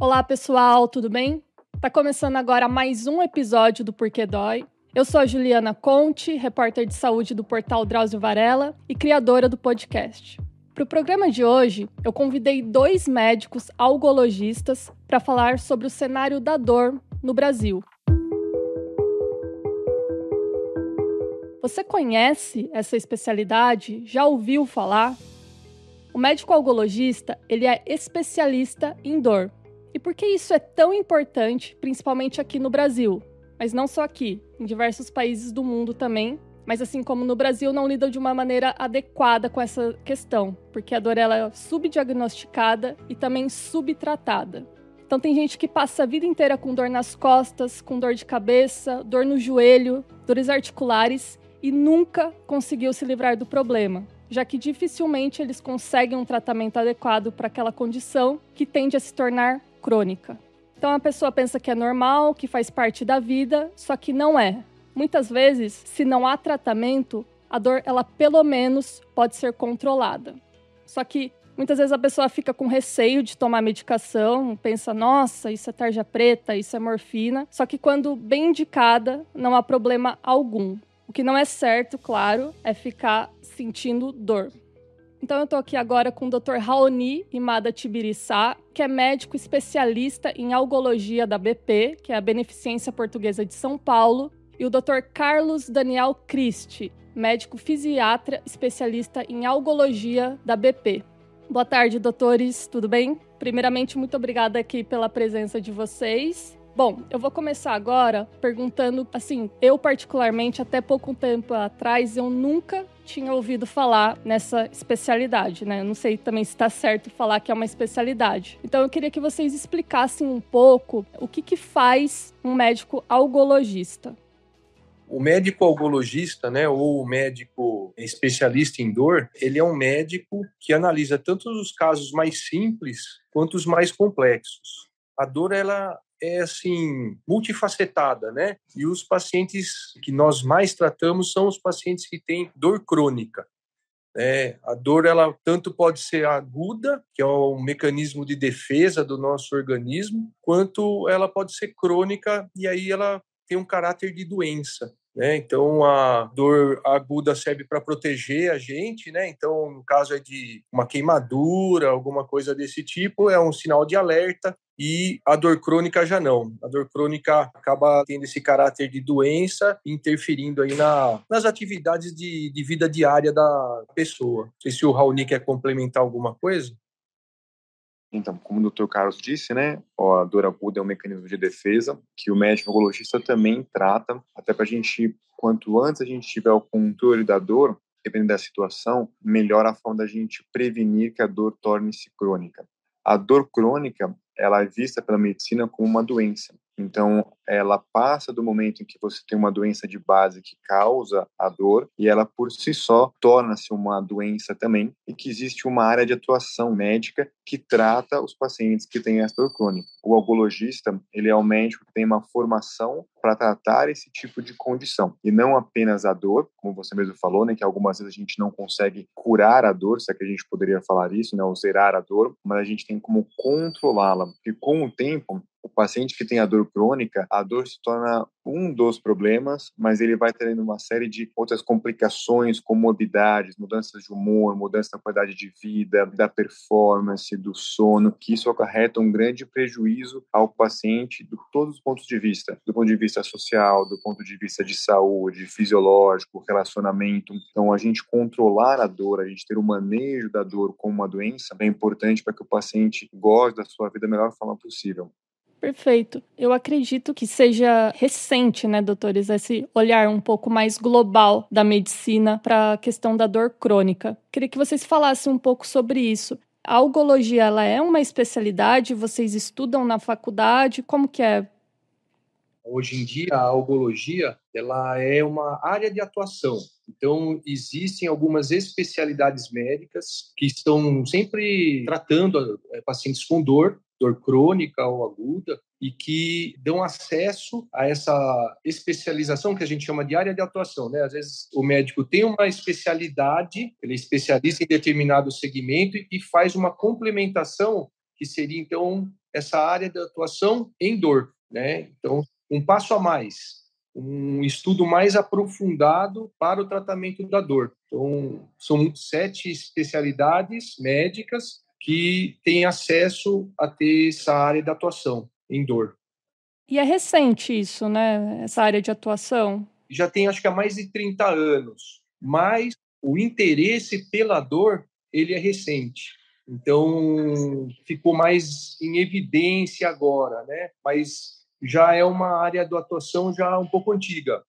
Olá, pessoal, tudo bem? Tá começando agora mais um episódio do Porquê Dói. Eu sou a Juliana Conte, repórter de saúde do portal Drauzio Varela e criadora do podcast. Para o programa de hoje, eu convidei dois médicos algologistas para falar sobre o cenário da dor no Brasil. Você conhece essa especialidade? Já ouviu falar? O médico algologista, ele é especialista em dor e por que isso é tão importante, principalmente aqui no Brasil? Mas não só aqui, em diversos países do mundo também. Mas assim como no Brasil, não lidam de uma maneira adequada com essa questão, porque a dor ela é subdiagnosticada e também subtratada. Então tem gente que passa a vida inteira com dor nas costas, com dor de cabeça, dor no joelho, dores articulares e nunca conseguiu se livrar do problema, já que dificilmente eles conseguem um tratamento adequado para aquela condição que tende a se tornar crônica. Então a pessoa pensa que é normal, que faz parte da vida, só que não é. Muitas vezes, se não há tratamento, a dor ela pelo menos pode ser controlada. Só que muitas vezes a pessoa fica com receio de tomar medicação, pensa, nossa, isso é tarja preta, isso é morfina. Só que quando bem indicada, não há problema algum. O que não é certo, claro, é ficar sentindo dor. Então eu estou aqui agora com o Dr. Raoni Imada Tibiriçá, que é médico especialista em algologia da BP, que é a Beneficência Portuguesa de São Paulo, e o Dr. Carlos Daniel Christi, médico fisiatra especialista em algologia da BP. Boa tarde, doutores, tudo bem? Primeiramente, muito obrigada aqui pela presença de vocês. Bom, eu vou começar agora perguntando, assim, eu particularmente, até pouco tempo atrás, eu nunca tinha ouvido falar nessa especialidade, né? Eu não sei também se está certo falar que é uma especialidade. Então eu queria que vocês explicassem um pouco o que, que faz um médico algologista. O médico algologista, né, ou o médico especialista em dor, ele é um médico que analisa tanto os casos mais simples quanto os mais complexos. A dor ela é assim multifacetada, né? E os pacientes que nós mais tratamos são os pacientes que têm dor crônica. É, a dor ela tanto pode ser aguda, que é um mecanismo de defesa do nosso organismo, quanto ela pode ser crônica e aí ela tem um caráter de doença. Né? Então a dor aguda serve para proteger a gente, né? Então no caso é de uma queimadura, alguma coisa desse tipo, é um sinal de alerta e a dor crônica já não. A dor crônica acaba tendo esse caráter de doença, interferindo aí na, nas atividades de, de vida diária da pessoa. Não sei se o Raoni quer complementar alguma coisa. Então, como o Dr. Carlos disse, né, a dor aguda é um mecanismo de defesa que o médico oncologista também trata, até para a gente, quanto antes a gente tiver o controle da dor, dependendo da situação, melhor a forma da gente prevenir que a dor torne-se crônica. A dor crônica, ela é vista pela medicina como uma doença. Então, ela passa do momento em que você tem uma doença de base que causa a dor e ela por si só torna-se uma doença também e que existe uma área de atuação médica que trata os pacientes que têm essa dor crônica. O algologista, ele é o médico que tem uma formação para tratar esse tipo de condição e não apenas a dor, como você mesmo falou, né, que algumas vezes a gente não consegue curar a dor, se é que a gente poderia falar isso, né, ou zerar a dor, mas a gente tem como controlá-la. E com o tempo, o paciente que tem a dor crônica, a a dor se torna um dos problemas, mas ele vai tendo uma série de outras complicações, comorbidades, mudanças de humor, mudança da qualidade de vida, da performance, do sono, que isso acarreta um grande prejuízo ao paciente de todos os pontos de vista, do ponto de vista social, do ponto de vista de saúde, fisiológico, relacionamento. Então, a gente controlar a dor, a gente ter o manejo da dor como uma doença é importante para que o paciente goste da sua vida da melhor forma possível. Perfeito. Eu acredito que seja recente, né, doutores, esse olhar um pouco mais global da medicina para a questão da dor crônica. Queria que vocês falassem um pouco sobre isso. A algologia, ela é uma especialidade? Vocês estudam na faculdade? Como que é? Hoje em dia, a algologia, ela é uma área de atuação. Então, existem algumas especialidades médicas que estão sempre tratando eh, pacientes com dor dor crônica ou aguda, e que dão acesso a essa especialização que a gente chama de área de atuação. Né? Às vezes o médico tem uma especialidade, ele é especialista em determinado segmento e faz uma complementação que seria então essa área de atuação em dor. Né? Então, um passo a mais, um estudo mais aprofundado para o tratamento da dor. Então, são sete especialidades médicas que tem acesso a ter essa área de atuação em dor. E é recente isso, né? Essa área de atuação? Já tem, acho que há mais de 30 anos, mas o interesse pela dor, ele é recente. Então, ficou mais em evidência agora, né? Mas já é uma área de atuação já um pouco antiga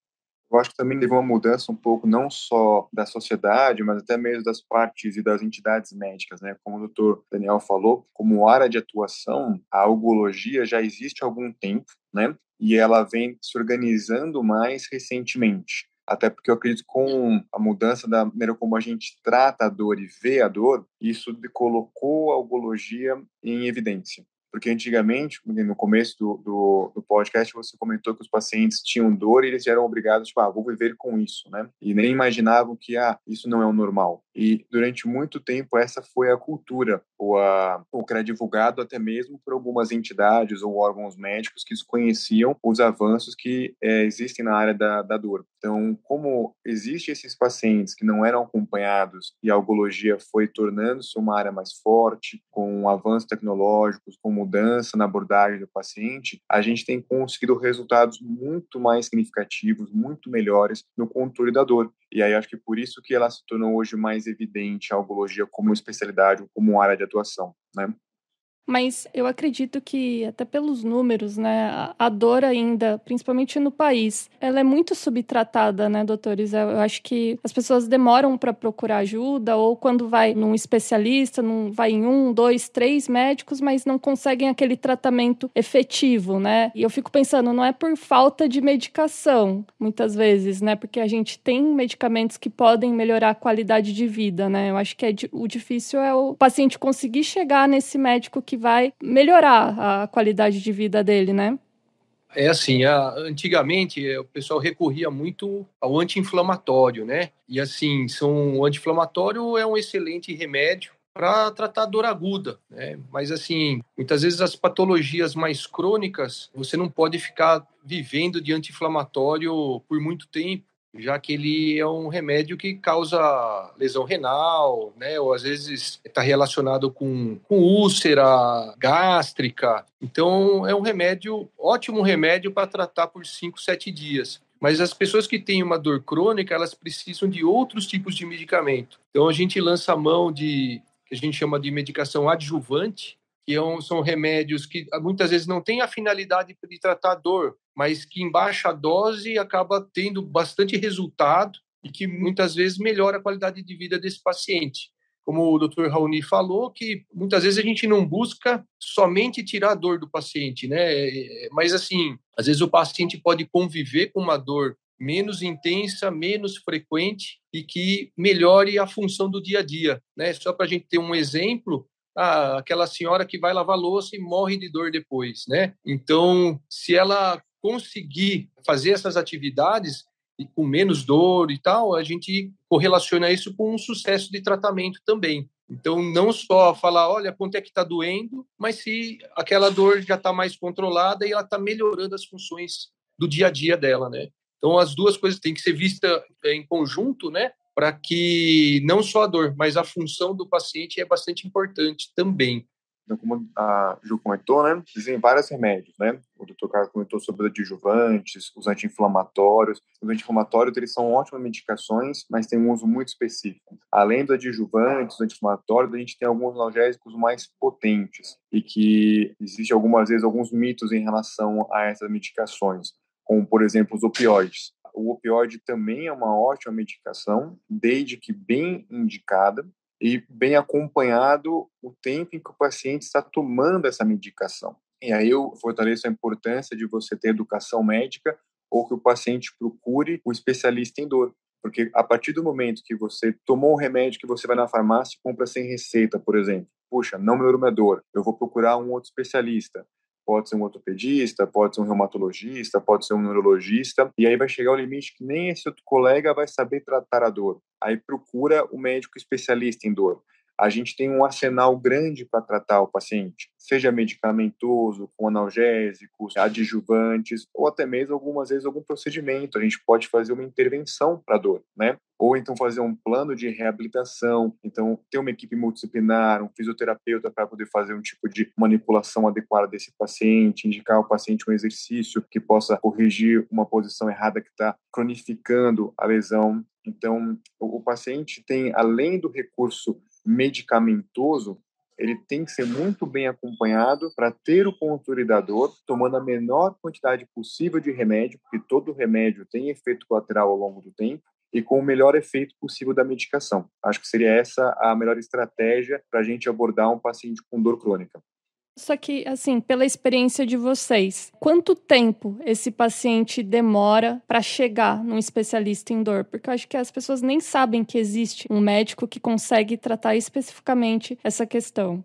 eu acho que também teve uma mudança um pouco, não só da sociedade, mas até mesmo das partes e das entidades médicas, né? Como o doutor Daniel falou, como área de atuação, a algologia já existe há algum tempo, né? E ela vem se organizando mais recentemente. Até porque eu acredito que com a mudança da maneira como a gente trata a dor e vê a dor, isso colocou a algologia em evidência. Porque antigamente, no começo do, do, do, podcast, você comentou que os pacientes tinham dor e eles eram obrigados, tipo, ah, vou viver com isso, né? E nem imaginavam que, ah, isso não é o normal. E durante muito tempo, essa foi a cultura, ou, a, o que era divulgado até mesmo por algumas entidades ou órgãos médicos que desconheciam os avanços que é, existem na área da, da dor. Então, como existem esses pacientes que não eram acompanhados e a algologia foi tornando-se uma área mais forte, com avanços tecnológicos, como mudança na abordagem do paciente, a gente tem conseguido resultados muito mais significativos, muito melhores no controle da dor. E aí acho que por isso que ela se tornou hoje mais evidente a algologia como especialidade, ou como área de atuação, né? Mas eu acredito que, até pelos números, né, a dor ainda, principalmente no país, ela é muito subtratada, né, doutores? Eu acho que as pessoas demoram para procurar ajuda, ou quando vai num especialista, num, vai em um, dois, três médicos, mas não conseguem aquele tratamento efetivo, né? E eu fico pensando, não é por falta de medicação, muitas vezes, né? Porque a gente tem medicamentos que podem melhorar a qualidade de vida, né? Eu acho que é, o difícil é o paciente conseguir chegar nesse médico que que vai melhorar a qualidade de vida dele, né? É assim, a, antigamente eh, o pessoal recorria muito ao anti-inflamatório, né? E assim, são, o anti-inflamatório é um excelente remédio para tratar dor aguda, né? Mas assim, muitas vezes as patologias mais crônicas, você não pode ficar vivendo de anti-inflamatório por muito tempo, já que ele é um remédio que causa lesão renal, né? Ou às vezes está relacionado com, com úlcera gástrica. Então é um remédio, ótimo remédio para tratar por 5, 7 dias. Mas as pessoas que têm uma dor crônica, elas precisam de outros tipos de medicamento. Então a gente lança a mão de que a gente chama de medicação adjuvante, que é são remédios que ah, muitas vezes não têm a finalidade de tratar dor, mas que em baixa dose acaba tendo bastante resultado e que muitas vezes melhora a qualidade de vida desse paciente. Como o Dr. Raoni falou, que muitas vezes a gente não busca somente tirar a dor do paciente, né? É, é, mas assim, às vezes o paciente pode conviver com uma dor menos intensa, menos frequente e que melhore a função do dia a dia. Né? Só para a gente ter um exemplo, aquela senhora que vai lavar louça e morre de dor depois, né? Então, se ela conseguir fazer essas atividades com menos dor e tal, a gente correlaciona isso com um sucesso de tratamento também. Então, não só falar, olha, quanto é que está doendo, mas se aquela dor já está mais controlada e ela está melhorando as funções do dia a dia dela, né? Então, as duas coisas têm que ser vistas eh, em conjunto, né? para que não só a dor, mas a função do paciente é bastante importante também. Então, como a Ju comentou, né, existem vários remédios, né? O doutor Carlos comentou sobre os adjuvantes, os anti-inflamatórios. Os anti-inflamatórios, eles são ótimas medicações, mas têm um uso muito específico. Além dos adjuvantes, dos anti-inflamatórios, a gente tem alguns analgésicos mais potentes e que existe algumas vezes alguns mitos em relação a essas medicações, como, por exemplo, os opioides o opioide também é uma ótima medicação, desde que bem indicada e bem acompanhado o tempo em que o paciente está tomando essa medicação. E aí eu fortaleço a importância de você ter educação médica ou que o paciente procure o especialista em dor. Porque a partir do momento que você tomou o remédio que você vai na farmácia e compra sem receita, por exemplo, puxa, não melhorou minha dor, eu vou procurar um outro especialista pode ser um ortopedista, pode ser um reumatologista, pode ser um neurologista, e aí vai chegar o limite que nem esse outro colega vai saber tratar a dor. Aí procura o médico especialista em dor a gente tem um arsenal grande para tratar o paciente, seja medicamentoso, com analgésicos, adjuvantes, ou até mesmo algumas vezes algum procedimento. A gente pode fazer uma intervenção para dor, né? Ou então fazer um plano de reabilitação. Então, ter uma equipe multidisciplinar, um fisioterapeuta para poder fazer um tipo de manipulação adequada desse paciente, indicar ao paciente um exercício que possa corrigir uma posição errada que está cronificando a lesão. Então, o paciente tem, além do recurso medicamentoso, ele tem que ser muito bem acompanhado para ter o controle da dor, tomando a menor quantidade possível de remédio, porque todo remédio tem efeito colateral ao longo do tempo, e com o melhor efeito possível da medicação. Acho que seria essa a melhor estratégia para a gente abordar um paciente com dor crônica. Só que, assim, pela experiência de vocês, quanto tempo esse paciente demora para chegar num especialista em dor? Porque eu acho que as pessoas nem sabem que existe um médico que consegue tratar especificamente essa questão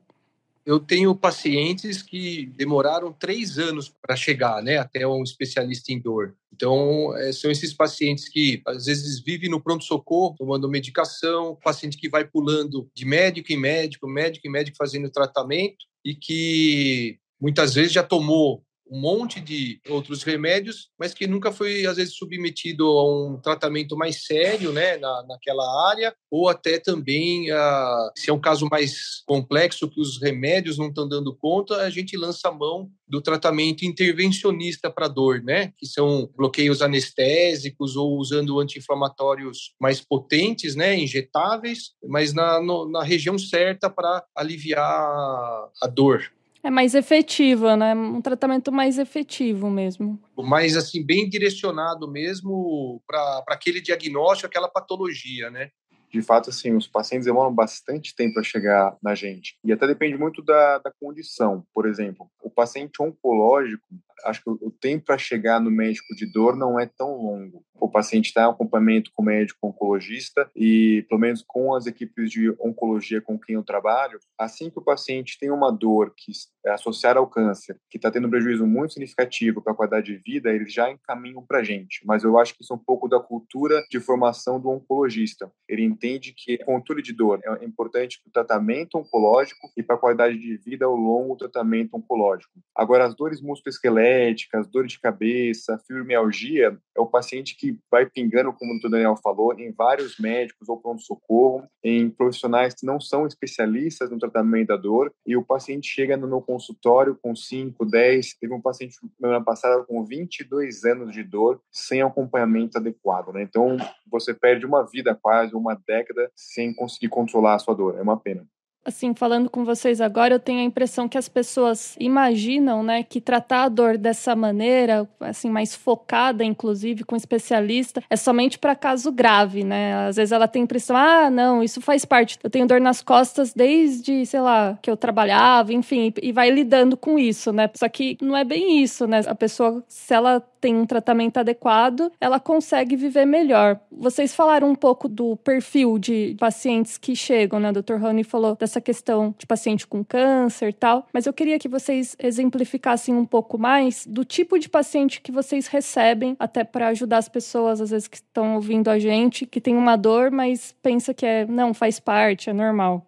eu tenho pacientes que demoraram três anos para chegar né, até um especialista em dor. Então, eh, são esses pacientes que às vezes vivem no pronto-socorro, tomando medicação, paciente que vai pulando de médico em médico, médico em médico fazendo tratamento e que muitas vezes já tomou um monte de outros remédios, mas que nunca foi, às vezes, submetido a um tratamento mais sério né, na, naquela área, ou até também, a, ah, se é um caso mais complexo, que os remédios não estão dando conta, a gente lança a mão do tratamento intervencionista para dor, né? Que são bloqueios anestésicos ou usando anti-inflamatórios mais potentes, né? Injetáveis, mas na, no, na região certa para aliviar a dor é mais efetiva, né? Um tratamento mais efetivo mesmo. Mais assim, bem direcionado mesmo para aquele diagnóstico, aquela patologia, né? De fato, assim, os pacientes demoram bastante tempo para chegar na gente. E até depende muito da, da condição. Por exemplo, o paciente oncológico, acho que o tempo para chegar no médico de dor não é tão longo. O paciente está em acompanhamento com o médico oncologista e, pelo menos com as equipes de oncologia com quem eu trabalho, assim que o paciente tem uma dor que é associada ao câncer, que está tendo um prejuízo muito significativo para a qualidade de vida, eles já encaminham para a gente. Mas eu acho que isso é um pouco da cultura de formação do oncologista. Ele entende que controle de dor é importante para o tratamento oncológico e para a qualidade de vida ao longo do tratamento oncológico. Agora, as dores musculoesqueléticas diuréticas, dor de cabeça, fibromialgia, é o paciente que vai pingando, como o Daniel falou, em vários médicos ou pronto-socorro, em profissionais que não são especialistas no tratamento da dor, e o paciente chega no meu consultório com 5, 10, teve um paciente na semana passada com 22 anos de dor, sem acompanhamento adequado, né? Então, você perde uma vida quase, uma década, sem conseguir controlar a sua dor, é uma pena assim, falando com vocês agora, eu tenho a impressão que as pessoas imaginam, né, que tratar a dor dessa maneira, assim, mais focada, inclusive, com especialista, é somente para caso grave, né? Às vezes ela tem a impressão, ah, não, isso faz parte. Eu tenho dor nas costas desde, sei lá, que eu trabalhava, enfim, e vai lidando com isso, né? Só que não é bem isso, né? A pessoa, se ela tem um tratamento adequado, ela consegue viver melhor. Vocês falaram um pouco do perfil de pacientes que chegam, né? O Dr. Rony falou dessa essa questão de paciente com câncer e tal, mas eu queria que vocês exemplificassem um pouco mais do tipo de paciente que vocês recebem, até para ajudar as pessoas, às vezes, que estão ouvindo a gente, que tem uma dor, mas pensa que é, não, faz parte, é normal.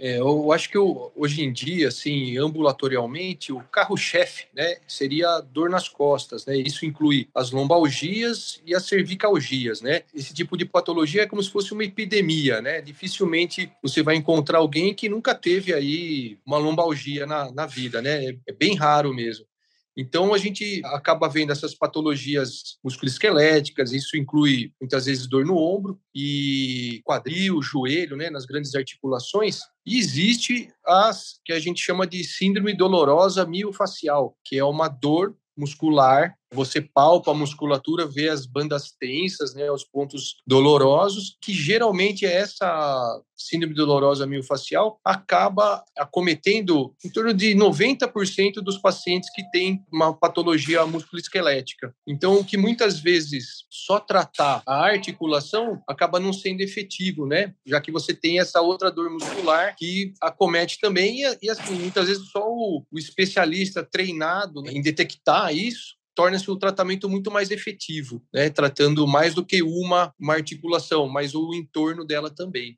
É, eu acho que eu, hoje em dia, assim, ambulatorialmente, o carro-chefe, né, seria a dor nas costas, né? Isso inclui as lombalgias e as cervicalgias, né? Esse tipo de patologia é como se fosse uma epidemia, né? Dificilmente você vai encontrar alguém que nunca teve aí uma lombalgia na, na vida, né? É, é bem raro mesmo. Então, a gente acaba vendo essas patologias musculoesqueléticas, isso inclui muitas vezes dor no ombro e quadril, joelho, né, nas grandes articulações. E existe as que a gente chama de síndrome dolorosa miofacial, que é uma dor muscular você palpa a musculatura, vê as bandas tensas, né, os pontos dolorosos, que geralmente é essa síndrome dolorosa miofascial acaba acometendo em torno de 90% dos pacientes que têm uma patologia musculoesquelética. Então, o que muitas vezes só tratar a articulação acaba não sendo efetivo, né? Já que você tem essa outra dor muscular que acomete também e, e assim, muitas vezes só o, o especialista treinado em detectar isso torna-se um tratamento muito mais efetivo, né? tratando mais do que uma, uma articulação, mas o entorno dela também.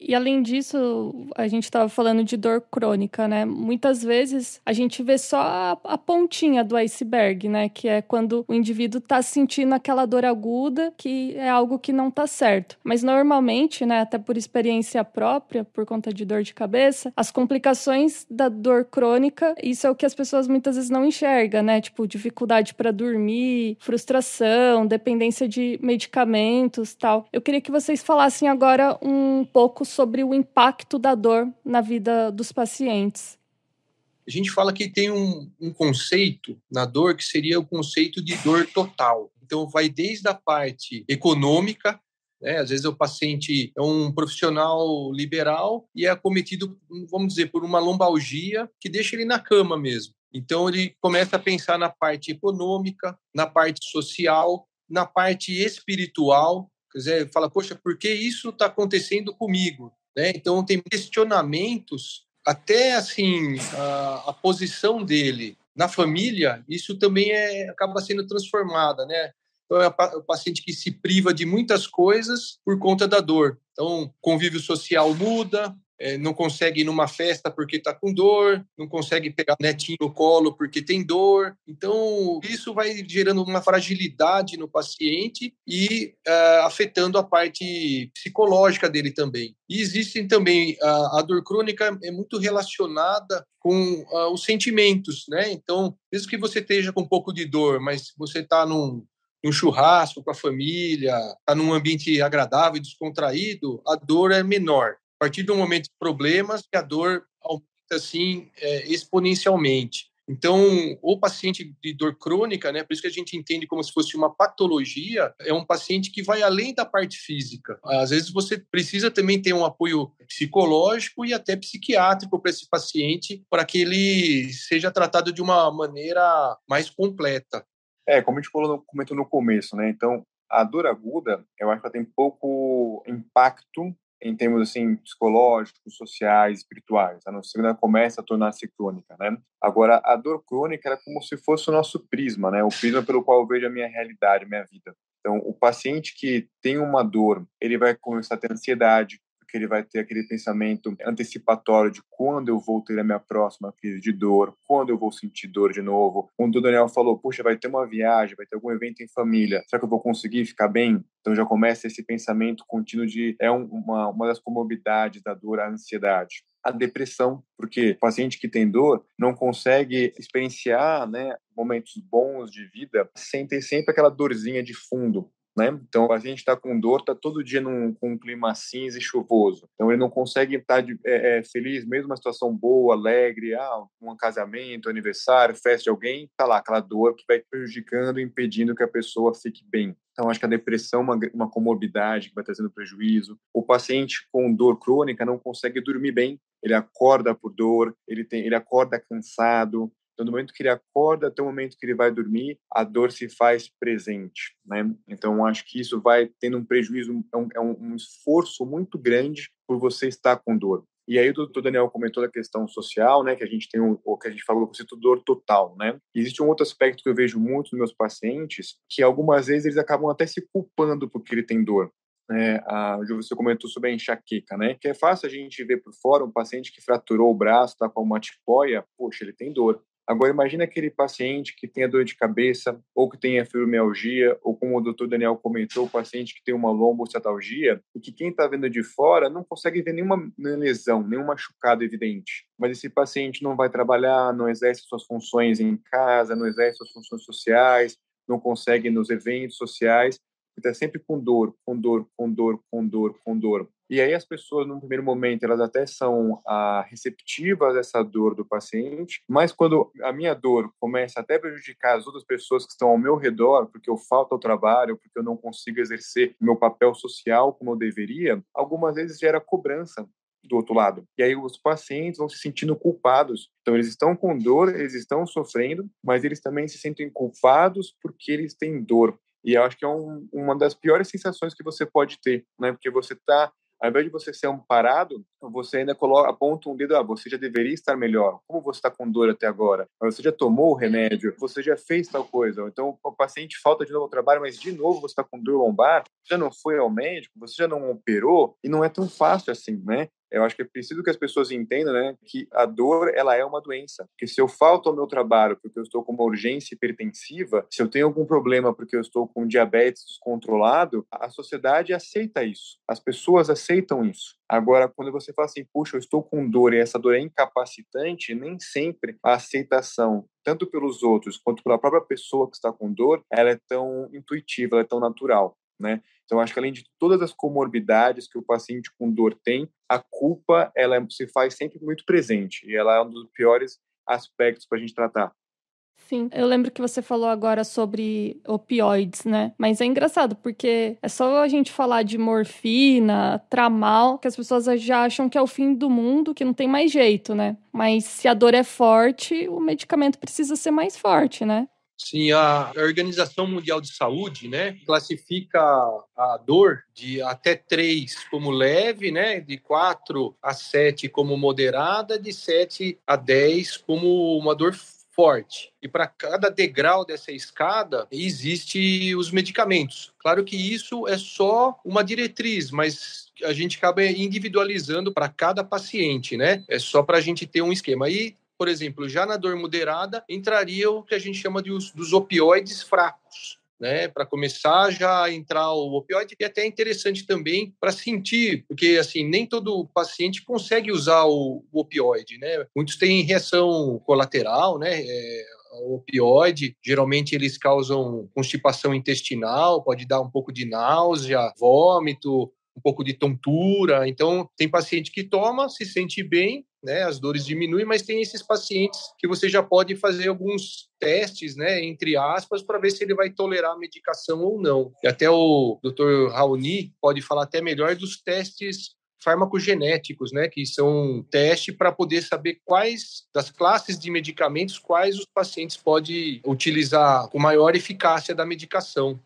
E além disso, a gente estava falando de dor crônica, né? Muitas vezes a gente vê só a, a pontinha do iceberg, né? Que é quando o indivíduo está sentindo aquela dor aguda, que é algo que não está certo. Mas normalmente, né? Até por experiência própria, por conta de dor de cabeça, as complicações da dor crônica, isso é o que as pessoas muitas vezes não enxergam, né? Tipo, dificuldade para dormir, frustração, dependência de medicamentos, tal. Eu queria que vocês falassem agora um pouco pouco sobre o impacto da dor na vida dos pacientes. A gente fala que tem um, um conceito na dor que seria o conceito de dor total. Então, vai desde a parte econômica, é, às vezes o paciente é um profissional liberal e é acometido, vamos dizer, por uma lombalgia que deixa ele na cama mesmo. Então ele começa a pensar na parte econômica, na parte social, na parte espiritual, Quer dizer, fala, poxa, por que isso está acontecendo comigo? Né? Então, tem questionamentos, até assim, a, a, posição dele na família, isso também é, acaba sendo transformada, né? Então, é o é paciente que se priva de muitas coisas por conta da dor. Então, convívio social muda, é, não consegue ir numa festa porque está com dor, não consegue pegar netinho no colo porque tem dor. Então, isso vai gerando uma fragilidade no paciente e uh, afetando a parte psicológica dele também. E existem também, a, a dor crônica é muito relacionada com uh, os sentimentos, né? Então, mesmo que você esteja com um pouco de dor, mas você está num, num churrasco com a família, está num ambiente agradável e descontraído, a dor é menor partir do momento de problemas, a dor aumenta assim é, exponencialmente. Então, o paciente de dor crônica, né, por isso que a gente entende como se fosse uma patologia, é um paciente que vai além da parte física. Às vezes você precisa também ter um apoio psicológico e até psiquiátrico para esse paciente, para que ele seja tratado de uma maneira mais completa. É, como a gente comentou no começo, né? Então, a dor aguda, eu acho que ela tem pouco impacto em termos assim psicológicos, sociais, espirituais. A nossa começa a tornar-se crônica, né? Agora, a dor crônica era é como se fosse o nosso prisma, né? O prisma pelo qual eu vejo a minha realidade, a minha vida. Então, o paciente que tem uma dor, ele vai começar a ter ansiedade, que ele vai ter aquele pensamento antecipatório de quando eu vou ter a minha próxima crise de dor, quando eu vou sentir dor de novo. Quando o Daniel falou, puxa, vai ter uma viagem, vai ter algum evento em família, será que eu vou conseguir ficar bem? Então já começa esse pensamento contínuo de é uma, uma das comorbidades da dor, a ansiedade a depressão, porque o paciente que tem dor não consegue experienciar né, momentos bons de vida sem ter sempre aquela dorzinha de fundo né? Então a gente está com dor, está todo dia num, com um clima cinza e chuvoso. Então ele não consegue tá estar é, é, feliz, mesmo uma situação boa, alegre, ah, um casamento, aniversário, festa de alguém, está lá aquela dor que vai prejudicando, impedindo que a pessoa fique bem. Então, acho que a depressão é uma, uma comorbidade que vai trazendo prejuízo. O paciente com dor crônica não consegue dormir bem, ele acorda por dor, ele, tem, ele acorda cansado, então, do momento que ele acorda até o momento que ele vai dormir, a dor se faz presente. Né? Então, acho que isso vai tendo um prejuízo, é um, é um esforço muito grande por você estar com dor. E aí o doutor Daniel comentou da questão social, né, que a gente tem o, o que a gente falou o conceito dor total, né? Existe um outro aspecto que eu vejo muito nos meus pacientes, que algumas vezes eles acabam até se culpando porque ele tem dor. É, a, você comentou sobre a enxaqueca, né? Que é fácil a gente ver por fora um paciente que fraturou o braço, está com uma tipóia, poxa, ele tem dor. Agora, imagine aquele paciente que tenha dor de cabeça, ou que tenha fibromialgia, ou como o doutor Daniel comentou, o paciente que tem uma lombocetalgia, e que quem está vendo de fora não consegue ver nenhuma lesão, nenhum machucado evidente. Mas esse paciente não vai trabalhar, não exerce suas funções em casa, não exerce suas funções sociais, não consegue nos eventos sociais está então, é sempre com dor, com dor, com dor, com dor, com dor. E aí as pessoas, no primeiro momento, elas até são ah, receptivas a essa dor do paciente, mas quando a minha dor começa até a prejudicar as outras pessoas que estão ao meu redor, porque eu falto ao trabalho, porque eu não consigo exercer meu papel social como eu deveria, algumas vezes gera cobrança do outro lado. E aí os pacientes vão se sentindo culpados. Então eles estão com dor, eles estão sofrendo, mas eles também se sentem culpados porque eles têm dor. E eu acho que é um, uma das piores sensações que você pode ter, né? Porque você tá, ao invés de você ser amparado, você ainda coloca, aponta um dedo, ah, você já deveria estar melhor. Como você está com dor até agora? Ah, você já tomou o remédio? Você já fez tal coisa? Então o paciente falta de novo ao trabalho, mas de novo você está com dor lombar? Você já não foi ao médico? Você já não operou? E não é tão fácil assim, né? eu acho que é preciso que as pessoas entendam, né, que a dor ela é uma doença. Porque se eu falto ao meu trabalho porque eu estou com uma urgência hipertensiva, se eu tenho algum problema porque eu estou com diabetes descontrolado, a sociedade aceita isso. As pessoas aceitam isso. Agora, quando você fala assim, puxa, eu estou com dor e essa dor é incapacitante, nem sempre a aceitação, tanto pelos outros quanto pela própria pessoa que está com dor, ela é tão intuitiva, ela é tão natural. Né? Então, acho que além de todas as comorbidades que o paciente com dor tem, a culpa ela se faz sempre muito presente e ela é um dos piores aspectos para a gente tratar. Sim, eu lembro que você falou agora sobre opioides, né? Mas é engraçado porque é só a gente falar de morfina, tramal, que as pessoas já acham que é o fim do mundo, que não tem mais jeito, né? Mas se a dor é forte, o medicamento precisa ser mais forte, né? Sim, a Organização Mundial de Saúde, né, classifica a dor de até 3 como leve, né, de 4 a 7 como moderada, de 7 a 10 como uma dor forte. E para cada degrau dessa escada existe os medicamentos. Claro que isso é só uma diretriz, mas a gente acaba individualizando para cada paciente, né? É só para a gente ter um esquema. E por exemplo, já na dor moderada, entraria o que a gente chama de os, dos opioides fracos. Né, para começar já a entrar o opioide e até é interessante também para sentir, porque assim nem todo paciente consegue usar o, o opioide, né? Muitos têm reação colateral, né? É, o opioide, geralmente eles causam constipação intestinal, pode dar um pouco de náusea, vômito, um pouco de tontura. Então, tem paciente que toma, se sente bem, né? As dores diminuem, mas tem esses pacientes que você já pode fazer alguns testes, né, entre aspas, para ver se ele vai tolerar a medicação ou não. E até o Dr. Raoni pode falar até melhor dos testes farmacogenéticos, né, que são um teste para poder saber quais das classes de medicamentos quais os pacientes pode utilizar com maior eficácia da medicação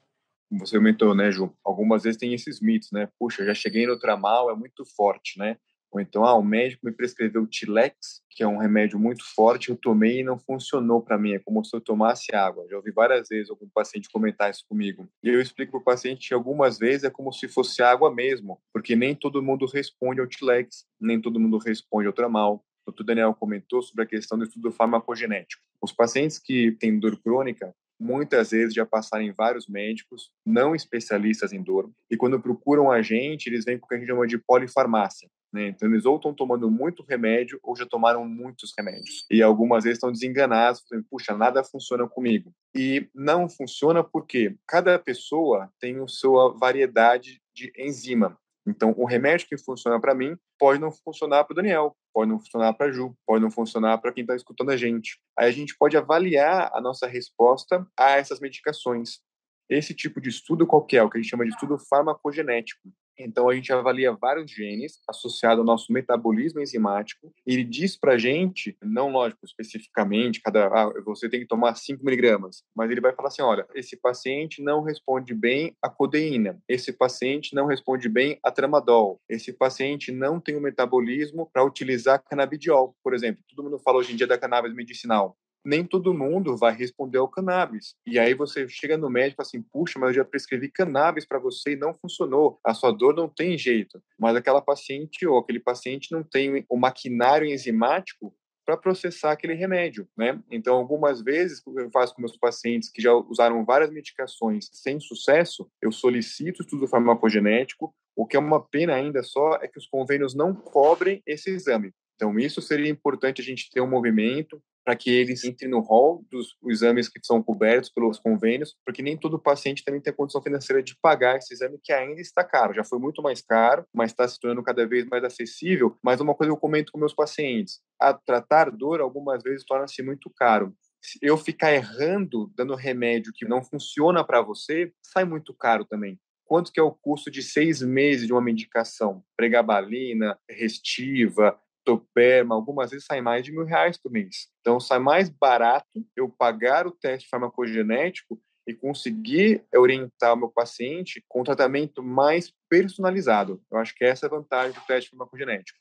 você comentou, né, Ju? Algumas vezes tem esses mitos, né? Puxa, já cheguei no tramal, é muito forte, né? Ou então, ah, o médico me prescreveu Tilex, que é um remédio muito forte, eu tomei e não funcionou para mim, é como se eu tomasse água. Já ouvi várias vezes algum paciente comentar isso comigo. E eu explico para o paciente que algumas vezes é como se fosse água mesmo, porque nem todo mundo responde ao Tilex, nem todo mundo responde ao tramal. O Daniel comentou sobre a questão do estudo farmacogenético. Os pacientes que têm dor crônica, muitas vezes já passaram em vários médicos, não especialistas em dor, e quando procuram a gente, eles vêm com o que a gente chama de polifarmácia. Né? Então, eles ou estão tomando muito remédio ou já tomaram muitos remédios. E algumas vezes estão desenganados, falando, puxa, nada funciona comigo. E não funciona porque cada pessoa tem a sua variedade de enzima. Então, o remédio que funciona para mim pode não funcionar para o Daniel, pode não funcionar para a Ju, pode não funcionar para quem está escutando a gente. Aí a gente pode avaliar a nossa resposta a essas medicações. Esse tipo de estudo qual que é? O que a gente chama de estudo farmacogenético. Então, a gente avalia vários genes associados ao nosso metabolismo enzimático. e ele diz para a gente, não lógico, especificamente, cada ah, você tem que tomar 5 miligramas, mas ele vai falar assim, olha, esse paciente não responde bem à codeína, esse paciente não responde bem a tramadol, esse paciente não tem o metabolismo para utilizar canabidiol, por exemplo. Todo mundo fala hoje em dia da cannabis medicinal nem todo mundo vai responder ao cannabis. E aí você chega no médico assim, puxa, mas eu já prescrevi cannabis para você e não funcionou. A sua dor não tem jeito. Mas aquela paciente ou aquele paciente não tem o maquinário enzimático para processar aquele remédio, né? Então, algumas vezes eu faço com meus pacientes que já usaram várias medicações sem sucesso, eu solicito estudo farmacogenético. O que é uma pena ainda só é que os convênios não cobrem esse exame. Então, isso seria importante a gente ter um movimento para que eles entrem no hall dos exames que são cobertos pelos convênios, porque nem todo paciente também tem condição financeira de pagar esse exame que ainda está caro. Já foi muito mais caro, mas está se tornando cada vez mais acessível. Mas uma coisa eu comento com meus pacientes: a tratar dor algumas vezes torna-se muito caro. Se eu ficar errando, dando remédio que não funciona para você, sai muito caro também quanto que é o custo de seis meses de uma medicação, pregabalina, restiva, Ectoperma, algumas vezes sai mais de mil reais por mês. Então, sai mais barato eu pagar o teste farmacogenético e conseguir orientar o meu paciente com um tratamento mais personalizado. Eu acho que essa é a vantagem do teste farmacogenético.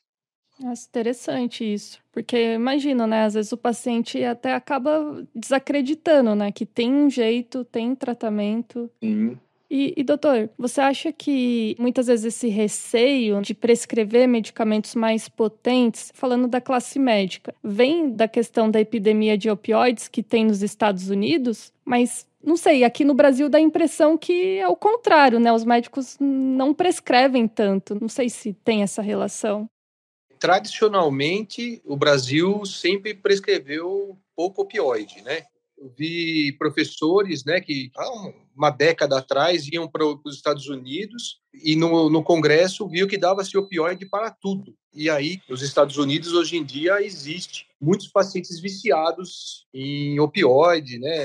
Nossa, interessante isso. Porque imagino, né? Às vezes o paciente até acaba desacreditando, né? Que tem um jeito, tem tratamento. Sim. E, e, doutor, você acha que muitas vezes esse receio de prescrever medicamentos mais potentes, falando da classe médica, vem da questão da epidemia de opioides que tem nos Estados Unidos? Mas não sei, aqui no Brasil dá a impressão que é o contrário, né? Os médicos não prescrevem tanto. Não sei se tem essa relação. Tradicionalmente, o Brasil sempre prescreveu pouco opioide, né? vi professores né, que há uma década atrás iam para os Estados Unidos e no, no Congresso viu que dava-se opioide para tudo. E aí, nos Estados Unidos, hoje em dia, existe muitos pacientes viciados em opioide, né?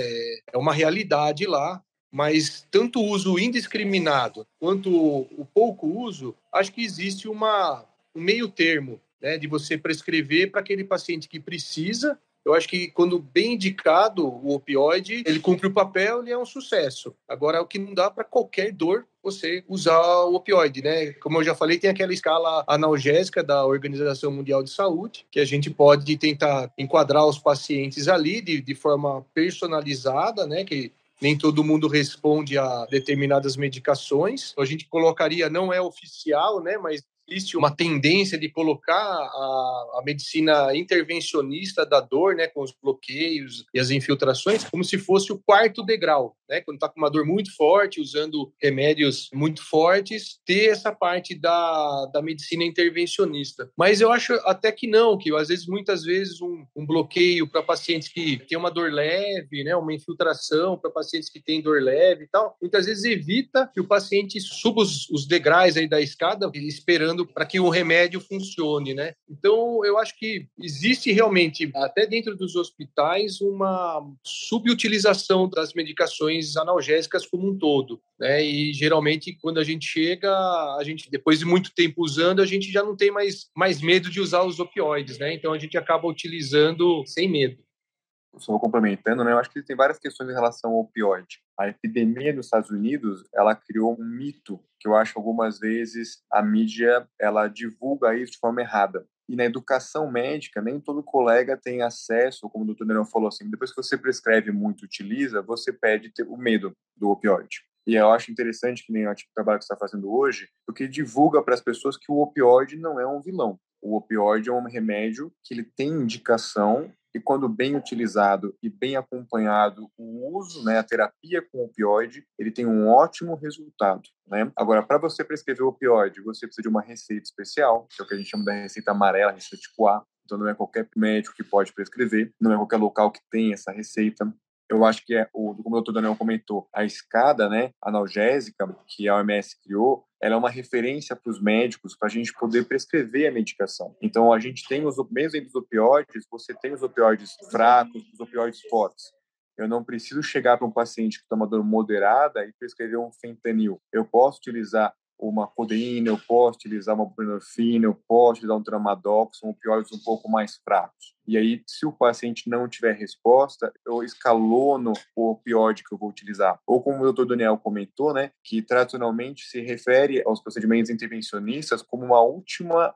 É uma realidade lá mas tanto o uso indiscriminado quanto o pouco uso, acho que existe uma, um meio termo né, de você prescrever para aquele paciente que precisa, eu acho que quando bem indicado o opioide, ele cumpre o papel e é um sucesso. Agora, o que não dá para qualquer dor você usar o opioide, né? Como eu já falei, tem aquela escala analgésica da Organização Mundial de Saúde, que a gente pode tentar enquadrar os pacientes ali de, de forma personalizada, né? Que nem todo mundo responde a determinadas medicações. A gente colocaria, não é oficial, né, mas existe uma tendência de colocar a, a, medicina intervencionista da dor, né, com os bloqueios e as infiltrações, como se fosse o quarto degrau, né, quando está com uma dor muito forte, usando remédios muito fortes, ter essa parte da, da medicina intervencionista. Mas eu acho até que não, que às vezes, muitas vezes, um, um bloqueio para pacientes que têm uma dor leve, né, uma infiltração para pacientes que têm dor leve e tal, muitas vezes evita que o paciente suba os, os degraus aí da escada esperando para que o remédio funcione, né? Então, eu acho que existe realmente, até dentro dos hospitais, uma subutilização das medicações analgésicas como um todo, né? E geralmente, quando a gente chega, a gente, depois de muito tempo usando, a gente já não tem mais, mais medo de usar os opioides, né? Então, a gente acaba utilizando sem medo só complementando, né, eu acho que tem várias questões em relação ao opioide. A epidemia nos Estados Unidos, ela criou um mito que eu acho algumas vezes a mídia ela divulga isso de forma errada. E na educação médica, nem todo colega tem acesso, como o doutor Nerão falou assim, depois que você prescreve muito, utiliza, você pede o medo do opioide. E eu acho interessante que nem o tipo de trabalho que você está fazendo hoje, porque divulga para as pessoas que o opioide não é um vilão. O opioide é um remédio que ele tem indicação e quando bem utilizado e bem acompanhado o uso, né, a terapia com opioide, ele tem um ótimo resultado. Né? Agora, para você prescrever o opioide, você precisa de uma receita especial, que é o que a gente chama da receita amarela, receita tipo A. Então, não é qualquer médico que pode prescrever, não é qualquer local que tem essa receita eu acho que é o, como o doutor Daniel comentou, a escada, né, analgésica que a OMS criou, ela é uma referência para os médicos para a gente poder prescrever a medicação. Então a gente tem os mesmo entre os opioides, você tem os opioides fracos, os opioides fortes. Eu não preciso chegar para um paciente que toma dor moderada e prescrever um fentanil. Eu posso utilizar uma codeína, eu posso utilizar uma buprenorfina, eu posso utilizar um tramadox, um opioides um pouco mais fracos. E aí, se o paciente não tiver resposta, eu escalono o opioide que eu vou utilizar. Ou como o doutor Daniel comentou, né, que tradicionalmente se refere aos procedimentos intervencionistas como uma última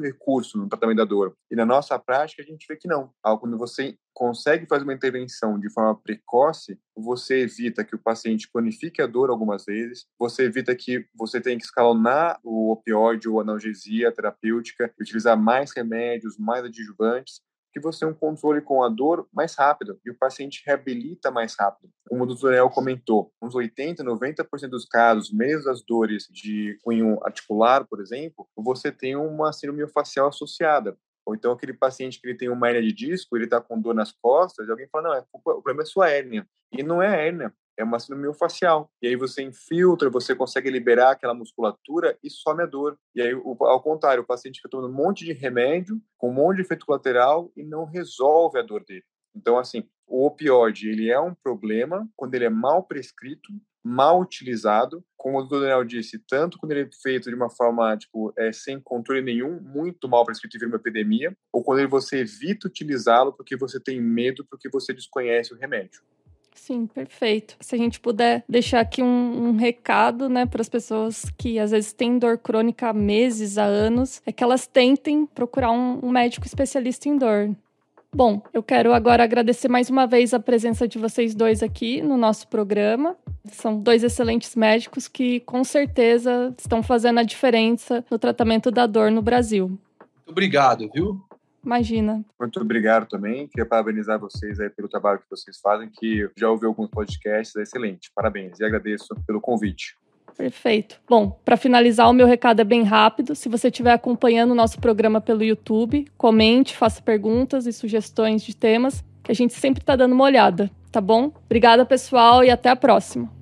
recurso no tratamento da dor. E na nossa prática, a gente vê que não. Quando você consegue fazer uma intervenção de forma precoce, você evita que o paciente planifique a dor algumas vezes, você evita que você tenha que escalonar o opioide ou analgesia terapêutica, utilizar mais remédios, mais adjuvantes, que você tem um controle com a dor mais rápido e o paciente reabilita mais rápido. Como o doutor El comentou, uns 80%, 90% dos casos, mesmo as dores de cunho articular, por exemplo, você tem uma síndrome facial associada. Ou então aquele paciente que ele tem uma hérnia de disco, ele está com dor nas costas, e alguém fala, não, é, o problema é sua hérnia. E não é hérnia, é uma síndrome facial. E aí você infiltra, você consegue liberar aquela musculatura e some a dor. E aí, ao contrário, o paciente fica tomando um monte de remédio, com um monte de efeito colateral e não resolve a dor dele. Então, assim, o opioide, ele é um problema quando ele é mal prescrito, mal utilizado, como o doutor Daniel disse, tanto quando ele é feito de uma forma, tipo, é, sem controle nenhum, muito mal prescrito e vira uma epidemia, ou quando você evita utilizá-lo porque você tem medo, porque você desconhece o remédio. Sim, perfeito. Se a gente puder deixar aqui um, um recado, né, para as pessoas que às vezes têm dor crônica há meses, há anos, é que elas tentem procurar um, um médico especialista em dor. Bom, eu quero agora agradecer mais uma vez a presença de vocês dois aqui no nosso programa. São dois excelentes médicos que, com certeza, estão fazendo a diferença no tratamento da dor no Brasil. Obrigado, viu? Imagina. Muito obrigado também. Queria parabenizar vocês aí pelo trabalho que vocês fazem, que já ouvi alguns podcasts, é excelente. Parabéns e agradeço pelo convite. Perfeito. Bom, para finalizar, o meu recado é bem rápido. Se você estiver acompanhando o nosso programa pelo YouTube, comente, faça perguntas e sugestões de temas, que a gente sempre está dando uma olhada, tá bom? Obrigada, pessoal, e até a próxima.